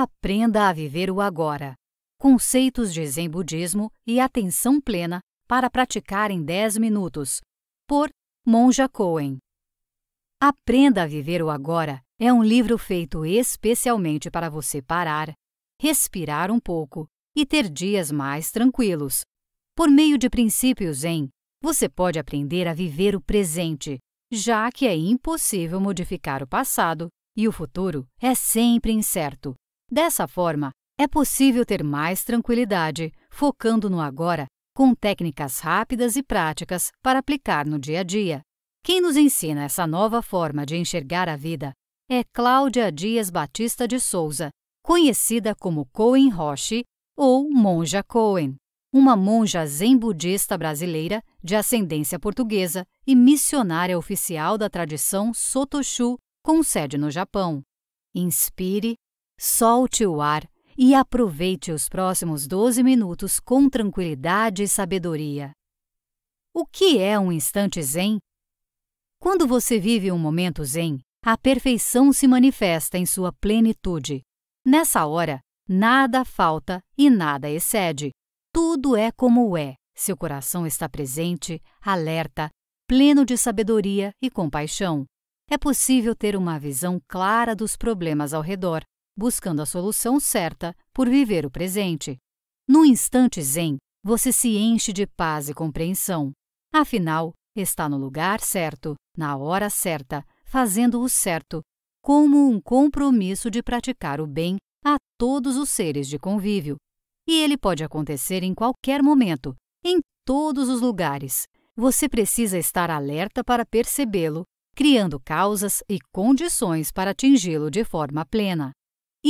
Aprenda a viver o agora. Conceitos de Zen Budismo e atenção plena para praticar em 10 minutos. Por Monja Cohen. Aprenda a viver o agora é um livro feito especialmente para você parar, respirar um pouco e ter dias mais tranquilos. Por meio de princípios Zen, você pode aprender a viver o presente, já que é impossível modificar o passado e o futuro é sempre incerto. Dessa forma, é possível ter mais tranquilidade, focando no agora, com técnicas rápidas e práticas para aplicar no dia a dia. Quem nos ensina essa nova forma de enxergar a vida é Cláudia Dias Batista de Souza, conhecida como Cohen Roche ou Monja Cohen, uma monja zen budista brasileira de ascendência portuguesa e missionária oficial da tradição Sotoshu, com sede no Japão. Inspire Solte o ar e aproveite os próximos 12 minutos com tranquilidade e sabedoria. O que é um instante zen? Quando você vive um momento zen, a perfeição se manifesta em sua plenitude. Nessa hora, nada falta e nada excede. Tudo é como é. Seu coração está presente, alerta, pleno de sabedoria e compaixão. É possível ter uma visão clara dos problemas ao redor, buscando a solução certa por viver o presente. No instante zen, você se enche de paz e compreensão. Afinal, está no lugar certo, na hora certa, fazendo o certo, como um compromisso de praticar o bem a todos os seres de convívio. E ele pode acontecer em qualquer momento, em todos os lugares. Você precisa estar alerta para percebê-lo, criando causas e condições para atingi-lo de forma plena.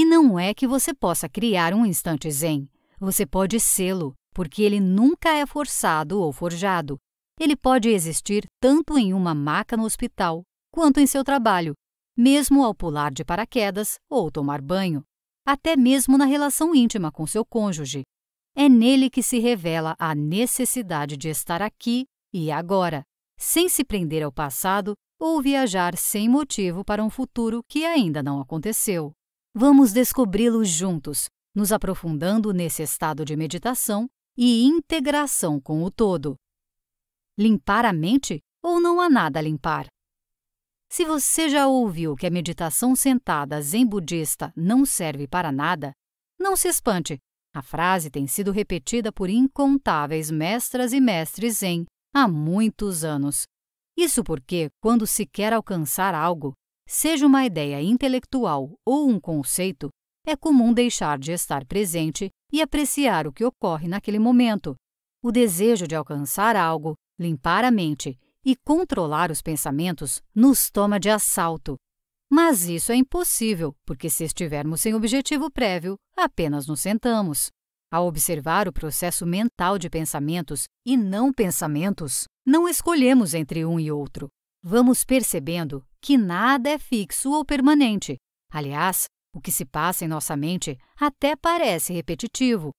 E não é que você possa criar um instante zen. Você pode sê-lo, porque ele nunca é forçado ou forjado. Ele pode existir tanto em uma maca no hospital quanto em seu trabalho, mesmo ao pular de paraquedas ou tomar banho, até mesmo na relação íntima com seu cônjuge. É nele que se revela a necessidade de estar aqui e agora, sem se prender ao passado ou viajar sem motivo para um futuro que ainda não aconteceu. Vamos descobri-lo juntos, nos aprofundando nesse estado de meditação e integração com o todo. Limpar a mente ou não há nada a limpar? Se você já ouviu que a meditação sentada zen budista não serve para nada, não se espante. A frase tem sido repetida por incontáveis mestras e mestres zen há muitos anos. Isso porque, quando se quer alcançar algo, seja uma ideia intelectual ou um conceito, é comum deixar de estar presente e apreciar o que ocorre naquele momento. O desejo de alcançar algo, limpar a mente e controlar os pensamentos nos toma de assalto. Mas isso é impossível, porque se estivermos sem objetivo prévio, apenas nos sentamos. Ao observar o processo mental de pensamentos e não pensamentos, não escolhemos entre um e outro. Vamos percebendo que nada é fixo ou permanente. Aliás, o que se passa em nossa mente até parece repetitivo.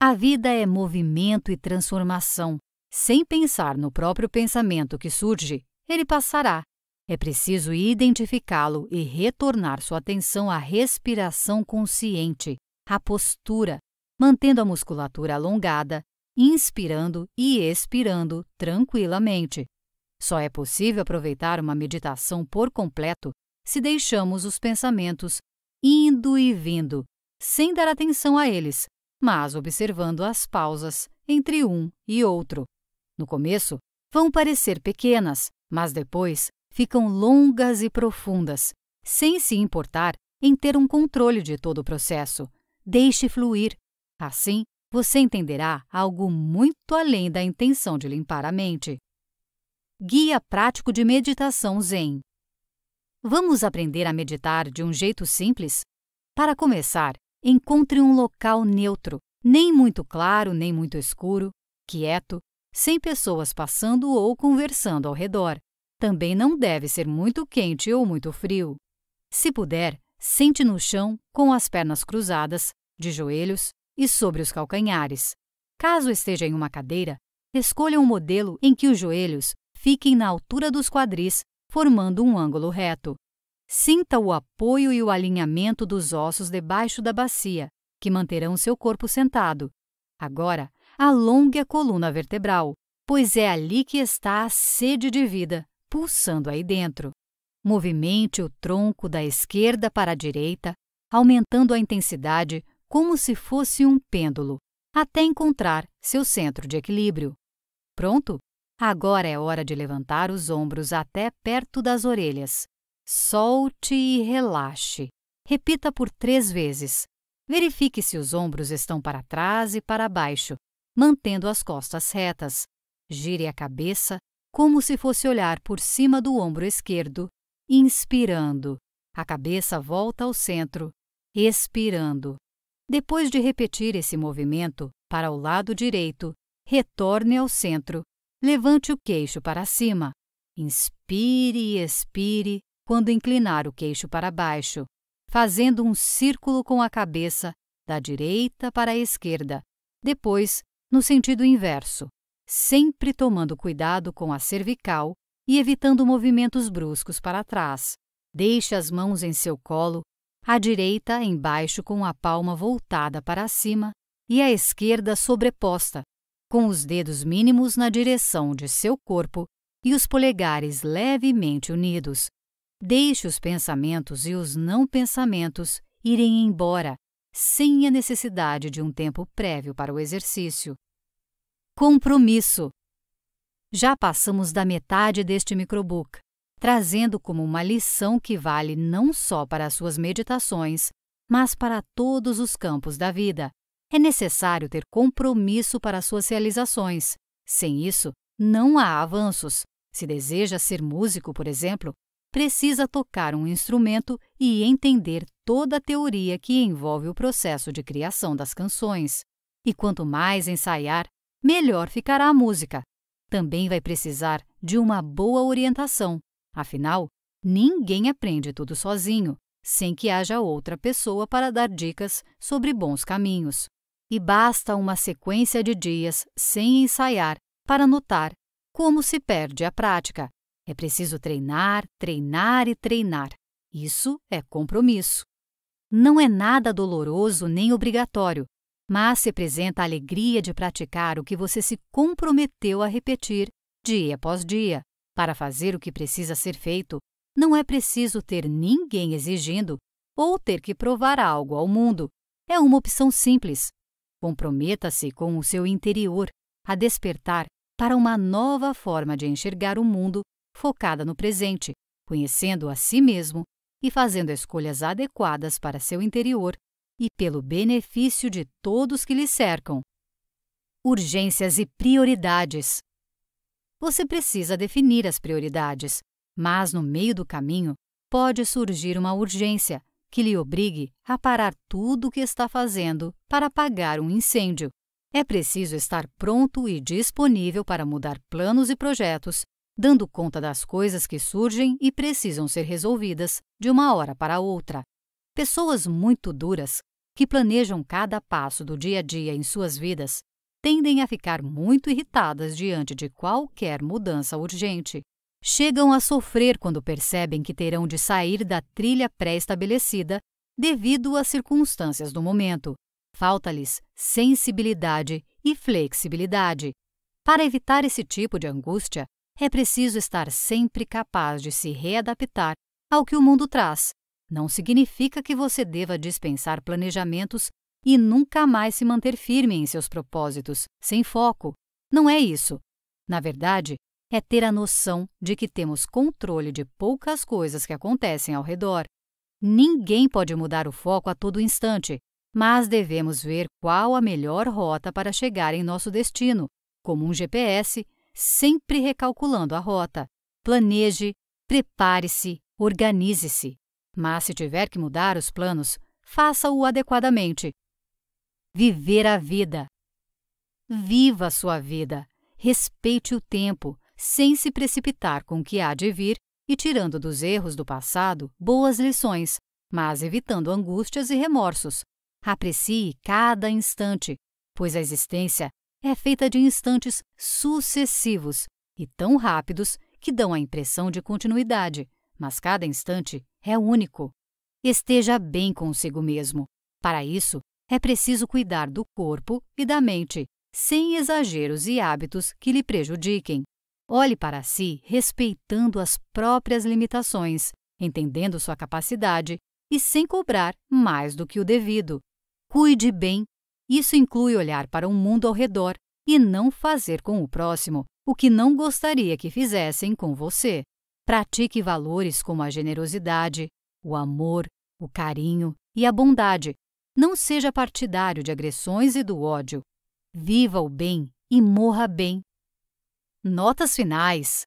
A vida é movimento e transformação. Sem pensar no próprio pensamento que surge, ele passará. É preciso identificá-lo e retornar sua atenção à respiração consciente, à postura, mantendo a musculatura alongada, inspirando e expirando tranquilamente. Só é possível aproveitar uma meditação por completo se deixamos os pensamentos indo e vindo, sem dar atenção a eles, mas observando as pausas entre um e outro. No começo, vão parecer pequenas, mas depois ficam longas e profundas, sem se importar em ter um controle de todo o processo. Deixe fluir. Assim, você entenderá algo muito além da intenção de limpar a mente. Guia Prático de Meditação Zen. Vamos aprender a meditar de um jeito simples? Para começar, encontre um local neutro, nem muito claro, nem muito escuro, quieto, sem pessoas passando ou conversando ao redor. Também não deve ser muito quente ou muito frio. Se puder, sente no chão com as pernas cruzadas, de joelhos e sobre os calcanhares. Caso esteja em uma cadeira, escolha um modelo em que os joelhos fiquem na altura dos quadris, formando um ângulo reto. Sinta o apoio e o alinhamento dos ossos debaixo da bacia, que manterão seu corpo sentado. Agora, alongue a coluna vertebral, pois é ali que está a sede de vida, pulsando aí dentro. Movimente o tronco da esquerda para a direita, aumentando a intensidade como se fosse um pêndulo, até encontrar seu centro de equilíbrio. Pronto? Agora é hora de levantar os ombros até perto das orelhas. Solte e relaxe. Repita por três vezes. Verifique se os ombros estão para trás e para baixo, mantendo as costas retas. Gire a cabeça como se fosse olhar por cima do ombro esquerdo, inspirando. A cabeça volta ao centro, expirando. Depois de repetir esse movimento para o lado direito, retorne ao centro Levante o queixo para cima. Inspire e expire quando inclinar o queixo para baixo, fazendo um círculo com a cabeça da direita para a esquerda, depois no sentido inverso, sempre tomando cuidado com a cervical e evitando movimentos bruscos para trás. Deixe as mãos em seu colo, a direita embaixo com a palma voltada para cima e a esquerda sobreposta, com os dedos mínimos na direção de seu corpo e os polegares levemente unidos. Deixe os pensamentos e os não pensamentos irem embora, sem a necessidade de um tempo prévio para o exercício. Compromisso. Já passamos da metade deste microbook, trazendo como uma lição que vale não só para as suas meditações, mas para todos os campos da vida. É necessário ter compromisso para suas realizações. Sem isso, não há avanços. Se deseja ser músico, por exemplo, precisa tocar um instrumento e entender toda a teoria que envolve o processo de criação das canções. E quanto mais ensaiar, melhor ficará a música. Também vai precisar de uma boa orientação. Afinal, ninguém aprende tudo sozinho, sem que haja outra pessoa para dar dicas sobre bons caminhos e basta uma sequência de dias sem ensaiar para notar como se perde a prática. É preciso treinar, treinar e treinar. Isso é compromisso. Não é nada doloroso nem obrigatório, mas se apresenta a alegria de praticar o que você se comprometeu a repetir dia após dia. Para fazer o que precisa ser feito, não é preciso ter ninguém exigindo ou ter que provar algo ao mundo. É uma opção simples, Comprometa-se com o seu interior a despertar para uma nova forma de enxergar o mundo focada no presente, conhecendo a si mesmo e fazendo escolhas adequadas para seu interior e pelo benefício de todos que lhe cercam. Urgências e prioridades. Você precisa definir as prioridades, mas no meio do caminho pode surgir uma urgência que lhe obrigue a parar tudo o que está fazendo para apagar um incêndio. É preciso estar pronto e disponível para mudar planos e projetos, dando conta das coisas que surgem e precisam ser resolvidas de uma hora para outra. Pessoas muito duras, que planejam cada passo do dia a dia em suas vidas, tendem a ficar muito irritadas diante de qualquer mudança urgente chegam a sofrer quando percebem que terão de sair da trilha pré-estabelecida devido às circunstâncias do momento. Falta-lhes sensibilidade e flexibilidade. Para evitar esse tipo de angústia, é preciso estar sempre capaz de se readaptar ao que o mundo traz. Não significa que você deva dispensar planejamentos e nunca mais se manter firme em seus propósitos, sem foco. Não é isso. Na verdade, é ter a noção de que temos controle de poucas coisas que acontecem ao redor. Ninguém pode mudar o foco a todo instante, mas devemos ver qual a melhor rota para chegar em nosso destino, como um GPS, sempre recalculando a rota. Planeje, prepare-se, organize-se. Mas se tiver que mudar os planos, faça-o adequadamente. Viver a vida. Viva a sua vida. Respeite o tempo sem se precipitar com o que há de vir e tirando dos erros do passado boas lições, mas evitando angústias e remorsos. Aprecie cada instante, pois a existência é feita de instantes sucessivos e tão rápidos que dão a impressão de continuidade, mas cada instante é único. Esteja bem consigo mesmo. Para isso, é preciso cuidar do corpo e da mente, sem exageros e hábitos que lhe prejudiquem. Olhe para si respeitando as próprias limitações, entendendo sua capacidade e sem cobrar mais do que o devido. Cuide bem. Isso inclui olhar para o mundo ao redor e não fazer com o próximo o que não gostaria que fizessem com você. Pratique valores como a generosidade, o amor, o carinho e a bondade. Não seja partidário de agressões e do ódio. Viva o bem e morra bem. Notas finais.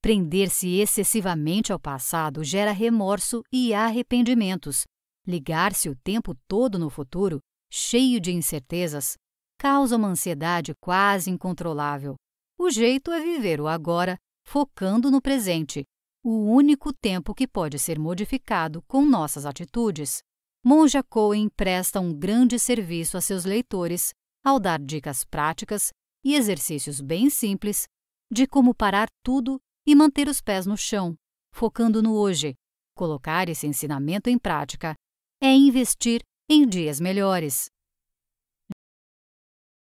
Prender-se excessivamente ao passado gera remorso e arrependimentos. Ligar-se o tempo todo no futuro, cheio de incertezas, causa uma ansiedade quase incontrolável. O jeito é viver o agora, focando no presente, o único tempo que pode ser modificado com nossas atitudes. Monja Cohen presta um grande serviço a seus leitores ao dar dicas práticas e exercícios bem simples de como parar tudo e manter os pés no chão, focando no hoje. Colocar esse ensinamento em prática é investir em dias melhores.